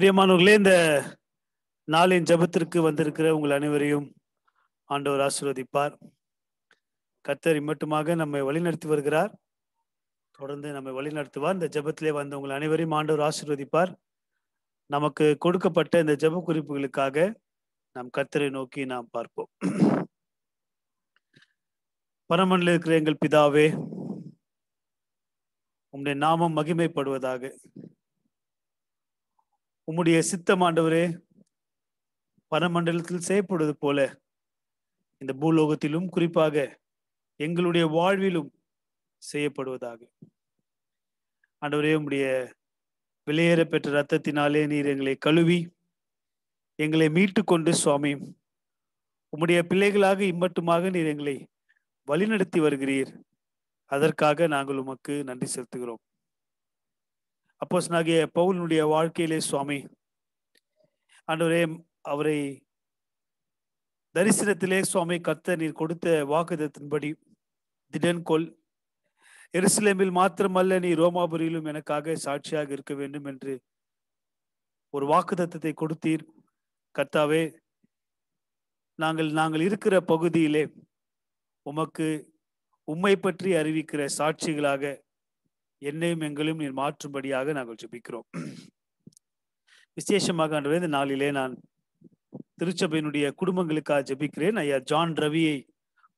பிரியமானவர்களே இந்த நாளின் ஜபத்திற்கு வந்திருக்கிற உங்கள் அனைவரையும் ஆண்டவர் ஆசிர்வதிப்பார் கத்தர் மட்டுமாக நம்மை வழிநடத்தி வருகிறார் தொடர்ந்து நம்மை வழிநடத்துவார் இந்த ஜபத்திலே வந்த உங்கள் அனைவரையும் ஆண்டவர் ஆசிர்வதிப்பார் நமக்கு கொடுக்கப்பட்ட இந்த ஜப குறிப்புகளுக்காக நாம் கத்தரை நோக்கி நாம் பார்ப்போம் பரமனில் இருக்கிற எங்கள் பிதாவே உம்முடைய நாமம் மகிமைப்படுவதாக உம்முடைய சித்தம் ஆண்டவரே பரமண்டலத்தில் செய்யப்படுவது போல இந்த பூலோகத்திலும் குறிப்பாக எங்களுடைய வாழ்விலும் செய்யப்படுவதாக ஆண்டவரே உம்முடைய விலையேற பெற்ற ரத்தத்தினாலே நீர் எங்களை கழுவி எங்களை மீட்டு கொண்டு சுவாமி உம்முடைய பிள்ளைகளாக இம்மட்டுமாக நீர் எங்களை வழிநடத்தி வருகிறீர் அதற்காக நாங்கள் உமக்கு நன்றி செலுத்துகிறோம் அப்போஸ் நாகிய பவுலினுடைய வாழ்க்கையிலே சுவாமி அன்றுவரே அவரை தரிசனத்திலே சுவாமி கத்த நீர் கொடுத்த வாக்குதத்தின்படி திடன்கொள் எருசலேமில் மாத்திரமல்ல நீ ரோமாபுரியிலும் எனக்காக சாட்சியாக இருக்க வேண்டும் என்று ஒரு வாக்குதத்தத்தை கொடுத்தீர் கத்தாவே நாங்கள் நாங்கள் இருக்கிற பகுதியிலே உமக்கு உம்மை பற்றி அறிவிக்கிற சாட்சிகளாக என்னையும் எங்களையும் நீர் மாற்றும்படியாக நாங்கள் ஜபிக்கிறோம் விசேஷமாக அன்று இந்த நாளிலே நான் திருச்சபையினுடைய குடும்பங்களுக்காக ஜபிக்கிறேன் ஐயா ஜான் ரவியை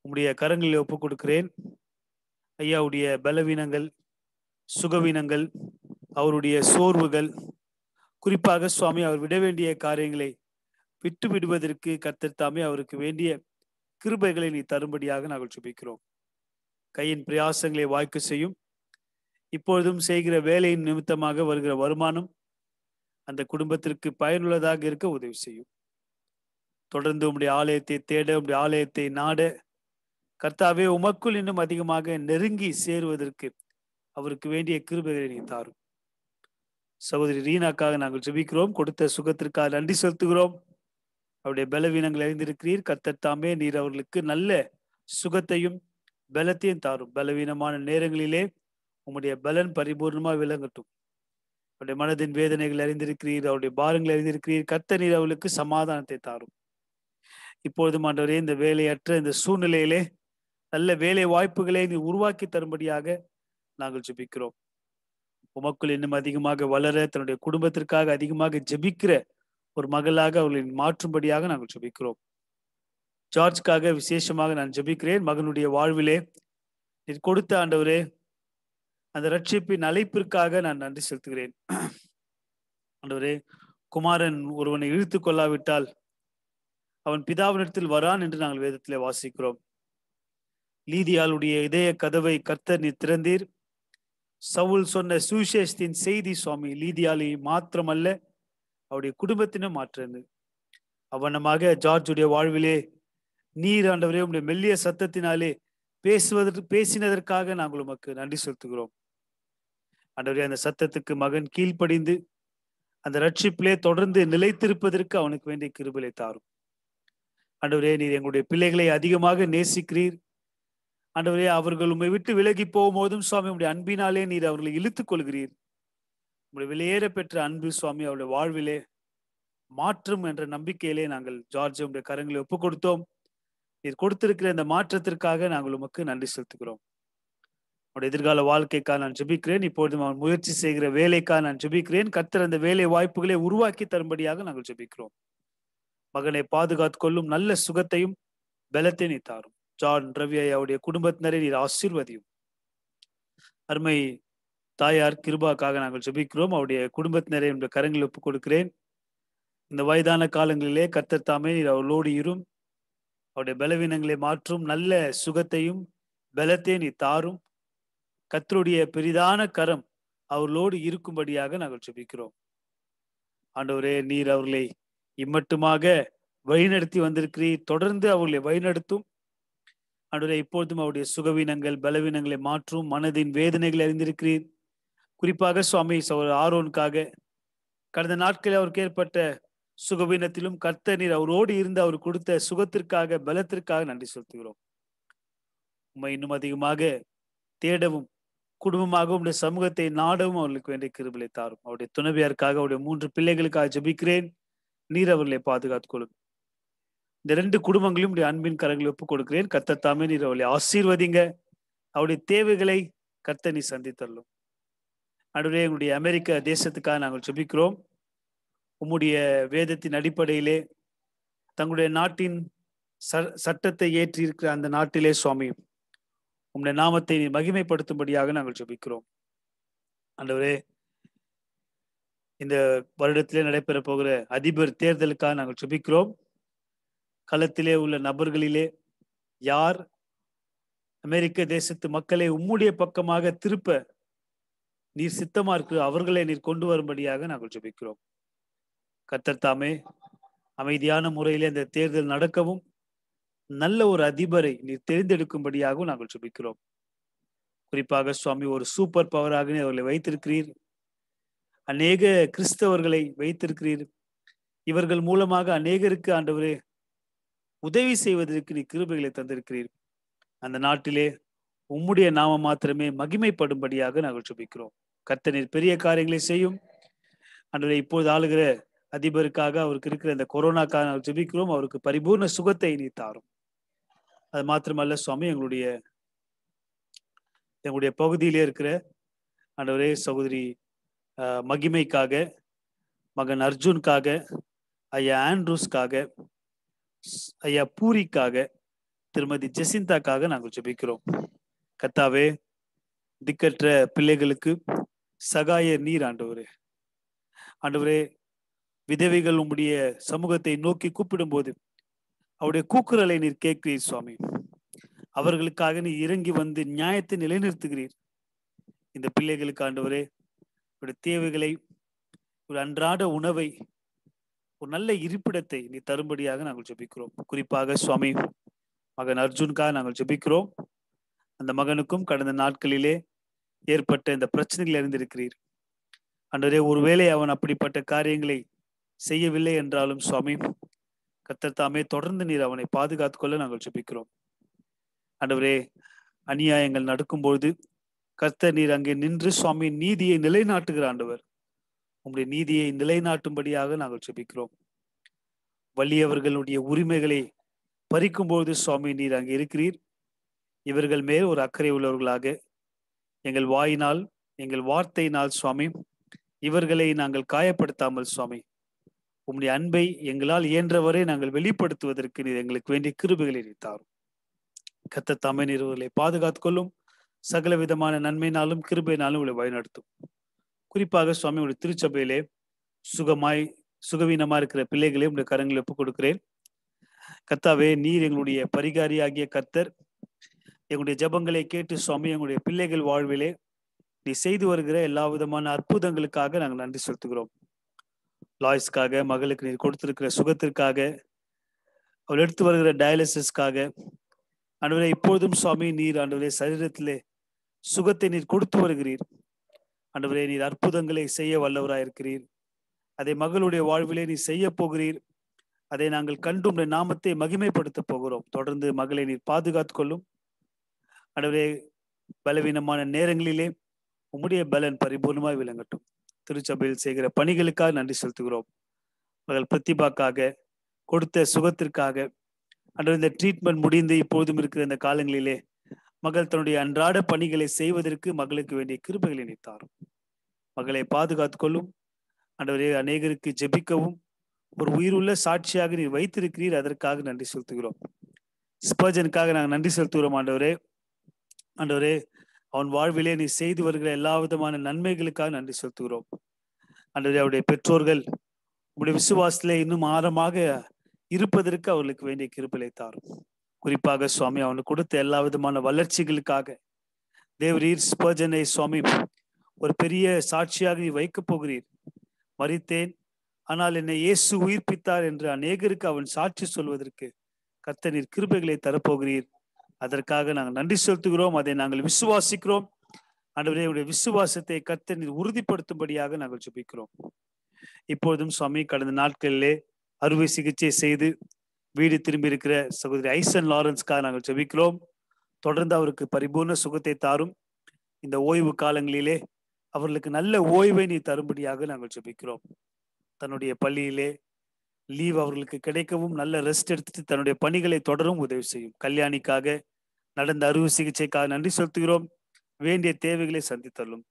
உங்களுடைய கரங்களில் ஒப்புக் கொடுக்கிறேன் ஐயாவுடைய பலவீனங்கள் சுகவீனங்கள் அவருடைய சோர்வுகள் குறிப்பாக சுவாமி அவர் விட வேண்டிய காரியங்களை விட்டு விடுவதற்கு கத்தர்த்தாமே அவருக்கு வேண்டிய கிருபைகளை நீ தரும்படியாக நாங்கள் சுபிக்கிறோம் கையின் பிரயாசங்களை வாய்க்கு செய்யும் இப்பொழுதும் செய்கிற வேலையின் நிமித்தமாக வருகிற வருமானம் அந்த குடும்பத்திற்கு பயனுள்ளதாக இருக்க உதவி செய்யும் தொடர்ந்து உம்முடைய ஆலயத்தை தேட உடைய ஆலயத்தை நாட கர்த்தாவே உமக்குள் இன்னும் அதிகமாக நெருங்கி சேருவதற்கு அவருக்கு வேண்டிய கிருபைகளை நீ தாரும் சகோதரி ரீனாக்காக நாங்கள் ஜெபிக்கிறோம் கொடுத்த சுகத்திற்காக நன்றி செலுத்துகிறோம் அவருடைய பலவீனங்கள் அறிந்திருக்கிறீர் தாமே நீர் அவர்களுக்கு நல்ல சுகத்தையும் பலத்தையும் தாரும் பலவீனமான நேரங்களிலே உம்முடைய பலன் பரிபூர்ணமா விளங்கட்டும் அவருடைய மனதின் வேதனைகள் அறிந்திருக்கிறீர் அவருடைய பாரங்கள் அறிந்திருக்கிறீர் கத்த நீர் அவளுக்கு சமாதானத்தை தாரும் இப்பொழுது மாண்டவரே இந்த வேலையற்ற இந்த சூழ்நிலையிலே நல்ல வேலை வாய்ப்புகளை நீ உருவாக்கி தரும்படியாக நாங்கள் ஜெபிக்கிறோம் உமக்குள் இன்னும் அதிகமாக வளர தன்னுடைய குடும்பத்திற்காக அதிகமாக ஜெபிக்கிற ஒரு மகளாக அவர்களின் மாற்றும்படியாக நாங்கள் ஜெபிக்கிறோம் ஜார்ஜ்காக விசேஷமாக நான் ஜெபிக்கிறேன் மகனுடைய வாழ்விலே நீ கொடுத்த ஆண்டவரே அந்த ரட்சிப்பின் அழைப்பிற்காக நான் நன்றி செலுத்துகிறேன் ஆண்டவரே குமாரன் ஒருவனை இழுத்து கொள்ளாவிட்டால் அவன் பிதாவினிடத்தில் வரான் என்று நாங்கள் வேதத்திலே வாசிக்கிறோம் லீதியாளுடைய இதய கதவை கர்த்தர் நீ திறந்தீர் சவுல் சொன்ன சுவிசேஷத்தின் செய்தி சுவாமி லீதியாலை மாத்திரமல்ல அவருடைய குடும்பத்தினும் மாற்றினது அவனமாக ஜார்ஜுடைய வாழ்விலே நீர் ஆண்டவரே உடைய மெல்லிய சத்தத்தினாலே பேசுவதற்கு பேசினதற்காக நாங்கள் உமக்கு நன்றி செலுத்துகிறோம் ஆண்டவரே அந்த சத்தத்துக்கு மகன் கீழ்ப்படிந்து அந்த ரட்சிப்பிலே தொடர்ந்து நிலைத்திருப்பதற்கு அவனுக்கு வேண்டிய கிருபிலை தாரும் ஆண்டவரே நீர் எங்களுடைய பிள்ளைகளை அதிகமாக நேசிக்கிறீர் ஆண்டவரே அவர்கள் உண்மை விட்டு விலகி போகும்போதும் சுவாமி உடைய அன்பினாலே நீர் அவர்களை இழுத்துக் கொள்கிறீர் உங்களுடைய வெளியேற பெற்ற அன்பு சுவாமி அவருடைய வாழ்விலே மாற்றம் என்ற நம்பிக்கையிலே நாங்கள் ஜார்ஜ் உடைய கரங்களை ஒப்புக் கொடுத்தோம் நீர் கொடுத்திருக்கிற இந்த மாற்றத்திற்காக நாங்கள் உமக்கு நன்றி செலுத்துகிறோம் உடைய எதிர்கால வாழ்க்கைக்காக நான் ஜெபிக்கிறேன் இப்பொழுது அவன் முயற்சி செய்கிற வேலைக்காக நான் ஜெபிக்கிறேன் கத்தர் அந்த வேலை வாய்ப்புகளை உருவாக்கி தரும்படியாக நாங்கள் ஜெபிக்கிறோம் மகனை பாதுகாத்து கொள்ளும் நல்ல சுகத்தையும் பலத்தை நீ தாரும் ஜான் ரவி ஐயாவுடைய குடும்பத்தினரை நீர் ஆசீர்வதியும் அருமை தாயார் கிருபாக்காக நாங்கள் ஜெபிக்கிறோம் அவருடைய குடும்பத்தினரை என்னுடைய கரங்கள் ஒப்புக் கொடுக்கிறேன் இந்த வயதான காலங்களிலே கத்தர் தாமே நீர் அவளோடு இரும் அவருடைய பலவீனங்களை மாற்றும் நல்ல சுகத்தையும் பலத்தை நீ தாரும் கத்தருடைய பெரிதான கரம் அவர்களோடு இருக்கும்படியாக நாங்கள் சுபிக்கிறோம் ஆண்டவரே நீர் அவர்களை இம்மட்டுமாக வழிநடத்தி வந்திருக்கிறீர் தொடர்ந்து அவர்களை வழிநடத்தும் ஆண்டவரே இப்பொழுதும் அவருடைய சுகவீனங்கள் பலவீனங்களை மாற்றும் மனதின் வேதனைகளை அறிந்திருக்கிறீர் குறிப்பாக சுவாமி ஆரோனுக்காக கடந்த நாட்களில் அவருக்கு ஏற்பட்ட சுகவீனத்திலும் கர்த்த நீர் அவரோடு இருந்து அவர் கொடுத்த சுகத்திற்காக பலத்திற்காக நன்றி செலுத்துகிறோம் உண்மை இன்னும் அதிகமாக தேடவும் குடும்பமாக உங்களுடைய சமூகத்தை நாடவும் அவர்களுக்கு வேண்டிய கிருபலை தாரும் அவருடைய துணவியாருக்காக அவருடைய மூன்று பிள்ளைகளுக்காக ஜபிக்கிறேன் நீர் அவர்களை பாதுகாத்துக் கொள்ளும் இந்த ரெண்டு குடும்பங்களையும் அன்பின் கரங்களை ஒப்புக் கொடுக்கிறேன் கத்தத்தாமே நீர் அவளை ஆசீர்வதிங்க அவருடைய தேவைகளை கத்த நீ சந்தித்தரலும் நடுவே எங்களுடைய அமெரிக்க தேசத்துக்காக நாங்கள் ஜபிக்கிறோம் உம்முடைய வேதத்தின் அடிப்படையிலே தங்களுடைய நாட்டின் ச சட்டத்தை ஏற்றியிருக்கிற அந்த நாட்டிலே சுவாமியும் உம்முடைய நாமத்தை நீ மகிமைப்படுத்தும்படியாக நாங்கள் ஜபிக்கிறோம் ஆண்டவரே இந்த வருடத்திலே நடைபெற போகிற அதிபர் தேர்தலுக்காக நாங்கள் சுபிக்கிறோம் களத்திலே உள்ள நபர்களிலே யார் அமெரிக்க தேசத்து மக்களை உம்முடைய பக்கமாக திருப்ப நீர் சித்தமா இருக்கு அவர்களை நீர் கொண்டு வரும்படியாக நாங்கள் சுபிக்கிறோம் கத்தர் அமைதியான முறையிலே அந்த தேர்தல் நடக்கவும் நல்ல ஒரு அதிபரை நீர் தெரிந்தெடுக்கும்படியாகவும் நாங்கள் சுபிக்கிறோம் குறிப்பாக சுவாமி ஒரு சூப்பர் பவராக அவர்களை வைத்திருக்கிறீர் அநேக கிறிஸ்தவர்களை வைத்திருக்கிறீர் இவர்கள் மூலமாக அநேகருக்கு ஆண்டவரே உதவி செய்வதற்கு நீ கிருபைகளை தந்திருக்கிறீர் அந்த நாட்டிலே உம்முடைய நாம மாத்திரமே மகிமைப்படும்படியாக நாங்கள் சுபிக்கிறோம் கத்தனீர் பெரிய காரியங்களை செய்யும் அன்றைய இப்போது ஆளுகிற அதிபருக்காக அவருக்கு இருக்கிற அந்த கொரோனாக்காக நாங்கள் ஜெபிக்கிறோம் அவருக்கு பரிபூர்ண சுகத்தை நீ தாரும் அது மாத்திரமல்ல சுவாமி எங்களுடைய எங்களுடைய பகுதியிலே இருக்கிற அண்டவரே சகோதரி மகிமைக்காக மகன் அர்ஜுனுக்காக ஐயா ஆண்ட்ரூஸ்க்காக ஐயா பூரிக்காக திருமதி ஜெசிந்தாக்காக நாங்கள் ஜெபிக்கிறோம் கத்தாவே திக்கற்ற பிள்ளைகளுக்கு சகாய நீர் ஆண்டவரே ஆண்டவரே விதவைகள் உம்முடைய சமூகத்தை நோக்கி கூப்பிடும் போது அவருடைய கூக்குரலை நீர் கேட்கிறீர் சுவாமி அவர்களுக்காக நீ இறங்கி வந்து நியாயத்தை நிலைநிறுத்துகிறீர் இந்த பிள்ளைகளுக்கு ஆண்டவரே ஒரு தேவைகளை ஒரு அன்றாட உணவை ஒரு நல்ல இருப்பிடத்தை நீ தரும்படியாக நாங்கள் ஜெபிக்கிறோம் குறிப்பாக சுவாமி மகன் அர்ஜுனுக்காக நாங்கள் ஜெபிக்கிறோம் அந்த மகனுக்கும் கடந்த நாட்களிலே ஏற்பட்ட இந்த பிரச்சனைகள் அறிந்திருக்கிறீர் அன்றரே ஒருவேளை அவன் அப்படிப்பட்ட காரியங்களை செய்யவில்லை என்றாலும் சுவாமி கத்தர் தாமே தொடர்ந்து நீர் அவனை பாதுகாத்து கொள்ள நாங்கள் சுபிக்கிறோம் அன்றுவரே அநியாயங்கள் நடக்கும்பொழுது கர்த்தர் நீர் அங்கே நின்று சுவாமி நீதியை நிலைநாட்டுகிற ஆண்டவர் உங்களுடைய நீதியை நிலைநாட்டும்படியாக நாங்கள் சுபிக்கிறோம் வள்ளியவர்களுடைய உரிமைகளை பறிக்கும்பொழுது சுவாமி நீர் அங்கே இருக்கிறீர் இவர்கள் மேல் ஒரு அக்கறை உள்ளவர்களாக எங்கள் வாயினால் எங்கள் வார்த்தையினால் சுவாமி இவர்களை நாங்கள் காயப்படுத்தாமல் சுவாமி உம்முடைய அன்பை எங்களால் இயன்றவரை நாங்கள் வெளிப்படுத்துவதற்கு நீர் எங்களுக்கு வேண்டிய கிருபைகளை நீத்தாரும் கத்த தமிழ் நிறுவர்களை பாதுகாத்துக்கொள்ளும் கொள்ளும் சகல விதமான நன்மையினாலும் கிருபையினாலும் உங்களை வழிநடத்தும் குறிப்பாக சுவாமி உடைய திருச்சபையிலே சுகமாய் சுகவீனமா இருக்கிற பிள்ளைகளை உடைய கரங்களை ஒப்புக் கொடுக்கிறேன் கத்தாவே நீர் எங்களுடைய பரிகாரி ஆகிய கத்தர் எங்களுடைய ஜபங்களை கேட்டு சுவாமி எங்களுடைய பிள்ளைகள் வாழ்விலே நீ செய்து வருகிற எல்லா விதமான அற்புதங்களுக்காக நாங்கள் நன்றி செலுத்துகிறோம் லாய்ஸ்க்காக மகளுக்கு நீர் கொடுத்திருக்கிற சுகத்திற்காக அவள் எடுத்து வருகிற டயாலிசிஸ்க்காக ஆண்டவரே இப்பொழுதும் சுவாமி நீர் ஆண்டவரே சரீரத்திலே சுகத்தை நீர் கொடுத்து வருகிறீர் ஆண்டவரே நீர் அற்புதங்களை செய்ய வல்லவராயிருக்கிறீர் அதை மகளுடைய வாழ்விலே நீ செய்ய போகிறீர் அதை நாங்கள் கண்டு உடைய நாமத்தை மகிமைப்படுத்த போகிறோம் தொடர்ந்து மகளை நீர் பாதுகாத்து கொள்ளும் ஆண்டவரே பலவீனமான நேரங்களிலே உம்முடைய பலன் பரிபூர்ணமாய் விளங்கட்டும் திருச்சபையில் செய்கிற பணிகளுக்காக நன்றி செலுத்துகிறோம் அவர்கள் பிரத்திபாக்காக கொடுத்த சுகத்திற்காக அன்று இந்த ட்ரீட்மெண்ட் முடிந்து இப்போதும் இருக்கிற இந்த காலங்களிலே மகள் தன்னுடைய அன்றாட பணிகளை செய்வதற்கு மகளுக்கு வேண்டிய கிருபைகளை நினைத்தார் மகளை பாதுகாத்து கொள்ளும் அன்றவரே அநேகருக்கு ஜெபிக்கவும் ஒரு உயிருள்ள சாட்சியாக நீர் வைத்திருக்கிறீர் அதற்காக நன்றி செலுத்துகிறோம் ஸ்பர்ஜனுக்காக நாங்கள் நன்றி செலுத்துகிறோம் ஆண்டவரே ஆண்டவரே அவன் வாழ்விலே நீ செய்து வருகிற எல்லா விதமான நன்மைகளுக்காக நன்றி செலுத்துகிறோம் அன்றைய அவருடைய பெற்றோர்கள் உங்களுடைய விசுவாசத்திலே இன்னும் ஆரமாக இருப்பதற்கு அவர்களுக்கு வேண்டிய கிருப்பிலை தாரும் குறிப்பாக சுவாமி அவனுக்கு கொடுத்த எல்லா விதமான வளர்ச்சிகளுக்காக தேவரீர் ஸ்பர்ஜனை சுவாமி ஒரு பெரிய சாட்சியாக நீ வைக்கப் போகிறீர் மறித்தேன் ஆனால் என்னை இயேசு உயிர்ப்பித்தார் என்று அநேகருக்கு அவன் சாட்சி சொல்வதற்கு கர்த்தனீர் கிருபைகளை தரப்போகிறீர் அதற்காக நாங்கள் நன்றி செலுத்துகிறோம் அதை நாங்கள் விசுவாசிக்கிறோம் அன்றுவரே உடைய விசுவாசத்தை கத்த உறுதிப்படுத்தும்படியாக நாங்கள் சுபிக்கிறோம் இப்பொழுதும் சுவாமி கடந்த நாட்களிலே அறுவை சிகிச்சை செய்து வீடு திரும்பி இருக்கிற சகோதரி ஐசன் லாரன்ஸ்க்காக நாங்கள் செபிக்கிறோம் தொடர்ந்து அவருக்கு பரிபூர்ண சுகத்தை தாரும் இந்த ஓய்வு காலங்களிலே அவர்களுக்கு நல்ல ஓய்வை நீ தரும்படியாக நாங்கள் செபிக்கிறோம் தன்னுடைய பள்ளியிலே லீவ் அவர்களுக்கு கிடைக்கவும் நல்ல ரெஸ்ட் எடுத்துட்டு தன்னுடைய பணிகளை தொடரும் உதவி செய்யும் கல்யாணிக்காக நடந்த அறுவை சிகிச்சைக்காக நன்றி செலுத்துகிறோம் வேண்டிய தேவைகளை சந்தித்தள்ளும்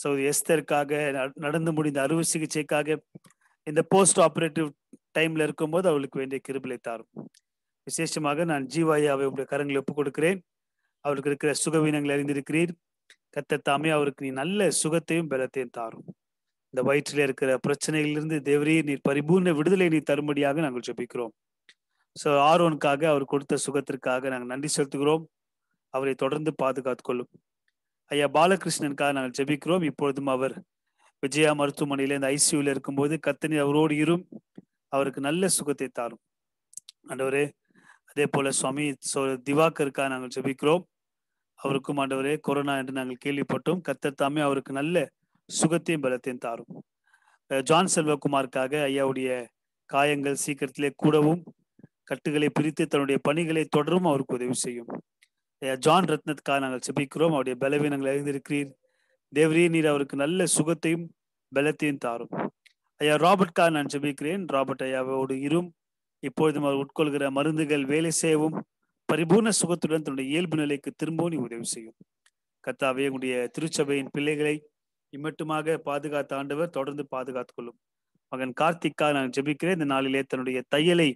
ஸோ எஸ்தருக்காக நடந்து முடிந்த அறுவை சிகிச்சைக்காக இந்த போஸ்ட் ஆப்ரேட்டிவ் டைம்ல இருக்கும்போது அவளுக்கு வேண்டிய கிருபிலை தாரும் விசேஷமாக நான் ஜீவாயாவை உடைய கரங்களை ஒப்புக் கொடுக்கிறேன் அவருக்கு இருக்கிற சுகவீனங்களை அறிந்திருக்கிறீர் கத்தத்தாமே அவருக்கு நீ நல்ல சுகத்தையும் பலத்தையும் தாரும் இந்த வயிற்றில் இருக்கிற பிரச்சனையிலிருந்து தேவரே நீர் பரிபூர்ண விடுதலை நீ தரும்படியாக நாங்கள் ஜெபிக்கிறோம் ஸோ ஆர்வனுக்காக அவர் கொடுத்த சுகத்திற்காக நாங்கள் நன்றி செலுத்துகிறோம் அவரை தொடர்ந்து பாதுகாத்து கொள்ளும் ஐயா பாலகிருஷ்ணனுக்காக நாங்கள் ஜெபிக்கிறோம் இப்பொழுதும் அவர் விஜயா மருத்துவமனையில இந்த ஐசியூல இருக்கும்போது கத்தனி அவரோடு இரும் அவருக்கு நல்ல சுகத்தை தாரும் ஆண்டவரே அதே போல சுவாமி திவாக்கருக்காக நாங்கள் ஜெபிக்கிறோம் அவருக்கும் ஆண்டவரே கொரோனா என்று நாங்கள் கேள்விப்பட்டோம் கத்தர் தாமே அவருக்கு நல்ல சுகத்தையும் பலத்தையும் தாரும் ஜான் செல்வகுமாருக்காக ஐயாவுடைய காயங்கள் சீக்கிரத்திலே கூடவும் கட்டுகளை பிரித்து தன்னுடைய பணிகளை தொடரும் அவருக்கு உதவி செய்யும் ஜான் ரத்னத்துக்காக நாங்கள் செபிக்கிறோம் அவருடைய பலவீனங்கள் அறிந்திருக்கிறீர் தேவரே நீர் அவருக்கு நல்ல சுகத்தையும் பலத்தையும் தாரும் ஐயா ராபர்ட்காக நான் செபிக்கிறேன் ராபர்ட் ஐயாவோடு இரும் இப்பொழுதும் அவர் உட்கொள்கிற மருந்துகள் வேலை செய்யவும் பரிபூர்ண சுகத்துடன் தன்னுடைய இயல்பு நிலைக்கு திரும்பவும் நீ உதவி செய்யும் கத்தாவே உங்களுடைய திருச்சபையின் பிள்ளைகளை இம்மட்டுமாக பாதுகாத்த ஆண்டவர் தொடர்ந்து பாதுகாத்துக் கொள்ளும் மகன் கார்த்திக்கா நான் ஜெபிக்கிறேன் இந்த நாளிலே தன்னுடைய தையலை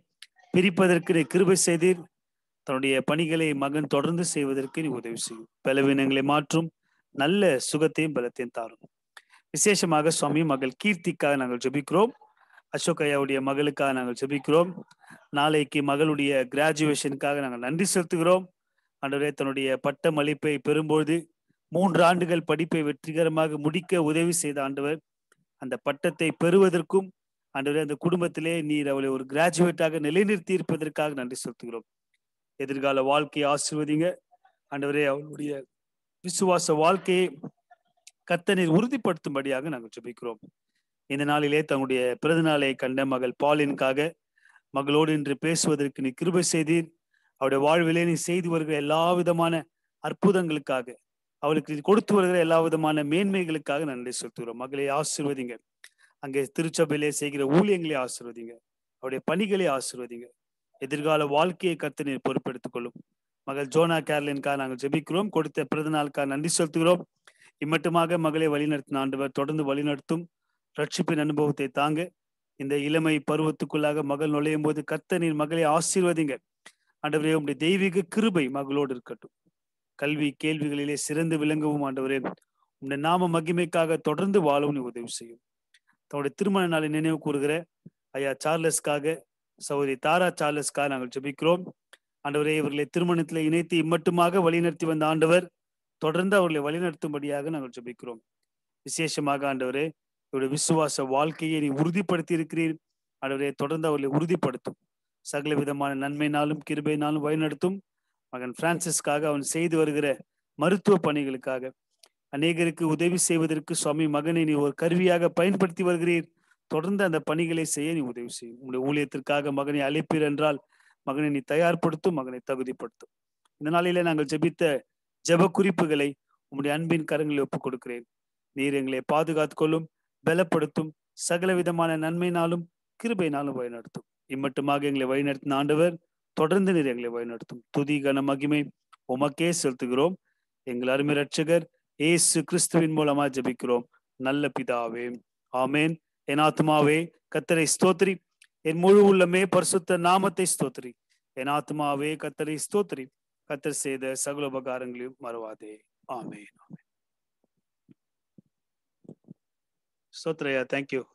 பிரிப்பதற்கு கிருபை செய்தீர் தன்னுடைய பணிகளை மகன் தொடர்ந்து செய்வதற்கு நீ உதவி செய்யும் பலவீனங்களை மாற்றும் நல்ல சுகத்தையும் பலத்தையும் தாரும் விசேஷமாக சுவாமி மகள் கீர்த்திக்காக நாங்கள் ஜெபிக்கிறோம் அசோக் ஐயாவுடைய மகளுக்காக நாங்கள் ஜெபிக்கிறோம் நாளைக்கு மகளுடைய கிராஜுவேஷனுக்காக நாங்கள் நன்றி செலுத்துகிறோம் அன்றவரே தன்னுடைய பட்ட மளிப்பை பெறும்பொழுது மூன்று ஆண்டுகள் படிப்பை வெற்றிகரமாக முடிக்க உதவி செய்த ஆண்டவர் அந்த பட்டத்தை பெறுவதற்கும் ஆண்டவர் அந்த குடும்பத்திலே நீர் அவளை ஒரு கிராஜுவேட்டாக நிலைநிறுத்தி இருப்பதற்காக நன்றி செலுத்துகிறோம் எதிர்கால வாழ்க்கையை ஆசிர்வதிங்க ஆண்டவரே அவளுடைய விசுவாச வாழ்க்கையை கத்தனை உறுதிப்படுத்தும்படியாக நாங்கள் ஜெபிக்கிறோம் இந்த நாளிலே தன்னுடைய பிறந்தநாளை கண்ட மகள் பாலினுக்காக மகளோடு இன்று பேசுவதற்கு நீ கிருபை செய்தீர் அவருடைய வாழ்விலே நீ செய்து வருகிற எல்லா விதமான அற்புதங்களுக்காக அவளுக்கு கொடுத்து வருகிற எல்லா விதமான மேன்மைகளுக்காக நன்றி செலுத்துகிறோம் மகளை ஆசிர்வதிங்க அங்கே திருச்சபையிலே செய்கிற ஊழியங்களை ஆசிர்வதிங்க அவருடைய பணிகளை ஆசிர்வதிங்க எதிர்கால வாழ்க்கையை கத்தனை பொறுப்பெடுத்துக் கொள்ளும் மகள் ஜோனா கேர்லின்காக நாங்கள் ஜெபிக்கிறோம் கொடுத்த பிறந்த நாளுக்காக நன்றி செலுத்துகிறோம் இம்மட்டுமாக மகளை வழிநடத்தின ஆண்டவர் தொடர்ந்து வழிநடத்தும் ரட்சிப்பின் அனுபவத்தை தாங்க இந்த இளமை பருவத்துக்குள்ளாக மகள் நுழையும் போது நீர் மகளை ஆசீர்வதிங்க ஆண்டவரே உங்களுடைய தெய்வீக கிருபை மகளோடு இருக்கட்டும் கல்வி கேள்விகளிலே சிறந்து விளங்கவும் ஆண்டவரே உன்னை நாம மகிமைக்காக தொடர்ந்து வாழவும் நீ உதவி செய்யும் தன்னுடைய திருமண நாளை நினைவு கூறுகிற ஐயா சார்லஸ்க்காக சகோதரி தாரா சார்லஸ்க்காக நாங்கள் ஜபிக்கிறோம் ஆண்டவரே இவர்களை திருமணத்தில் இணைத்து இம்மட்டுமாக வழிநடத்தி வந்த ஆண்டவர் தொடர்ந்து அவர்களை வழிநடத்தும்படியாக நாங்கள் ஜபிக்கிறோம் விசேஷமாக ஆண்டவரே இவருடைய விசுவாச வாழ்க்கையை நீ உறுதிப்படுத்தி இருக்கிறீர் ஆண்டவரே தொடர்ந்து அவர்களை உறுதிப்படுத்தும் சகல விதமான நன்மைனாலும் கிருபைனாலும் வழிநடத்தும் மகன் பிரான்சிஸ்காக அவன் செய்து வருகிற மருத்துவ பணிகளுக்காக அநேகருக்கு உதவி செய்வதற்கு சுவாமி மகனை நீ ஒரு கருவியாக பயன்படுத்தி வருகிறீர் தொடர்ந்து அந்த பணிகளை செய்ய நீ உதவி செய்யும் உங்களுடைய ஊழியத்திற்காக மகனை அழைப்பீர் என்றால் மகனை நீ தயார்படுத்தும் மகனை தகுதிப்படுத்தும் இந்த நாளில நாங்கள் ஜெபித்த ஜெப குறிப்புகளை உங்களுடைய அன்பின் கரங்களில் ஒப்புக் கொடுக்கிறேன் நீர் எங்களை பாதுகாத்துக்கொள்ளும் பலப்படுத்தும் சகல விதமான நன்மையினாலும் கிருபையினாலும் வழிநடத்தும் இம்மட்டுமாக எங்களை வழிநடத்தின ஆண்டவர் தொடர்ந்து நீர் எங்களை வழிநடத்தும் துதி கன மகிமை உமக்கே செலுத்துகிறோம் எங்கள் அருமை ரட்சகர் ஏசு கிறிஸ்துவின் மூலமா ஜபிக்கிறோம் நல்ல பிதாவே ஆமேன் என் ஆத்மாவே கத்தரை ஸ்தோத்ரி என் முழு உள்ளமே பரிசுத்த நாமத்தை ஸ்தோத்ரி என் ஆத்மாவே கத்தரை ஸ்தோத்ரி கத்தர் செய்த சகல உபகாரங்களையும் மறவாதே ஆமேன் ஆமேன் ஸ்தோத்ரையா தேங்க்யூ